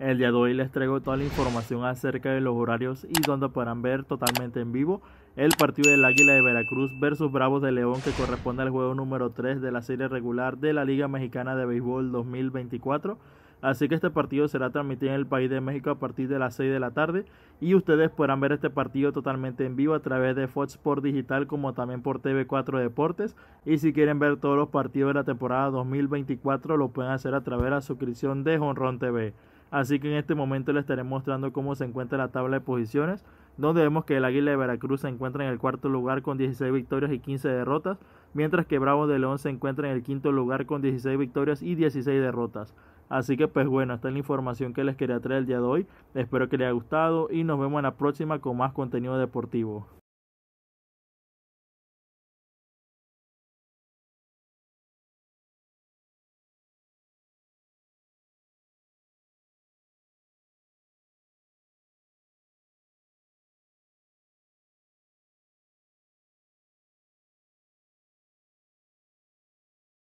El día de hoy les traigo toda la información acerca de los horarios y donde podrán ver totalmente en vivo el partido del Águila de Veracruz versus Bravos de León que corresponde al juego número 3 de la serie regular de la Liga Mexicana de Béisbol 2024. Así que este partido será transmitido en el país de México a partir de las 6 de la tarde y ustedes podrán ver este partido totalmente en vivo a través de Fox Sport Digital como también por TV4 Deportes y si quieren ver todos los partidos de la temporada 2024 lo pueden hacer a través de la suscripción de Honron TV. Así que en este momento les estaré mostrando cómo se encuentra la tabla de posiciones, donde vemos que el Águila de Veracruz se encuentra en el cuarto lugar con 16 victorias y 15 derrotas, mientras que Bravo de León se encuentra en el quinto lugar con 16 victorias y 16 derrotas. Así que pues bueno, esta es la información que les quería traer el día de hoy. Espero que les haya gustado y nos vemos en la próxima con más contenido deportivo.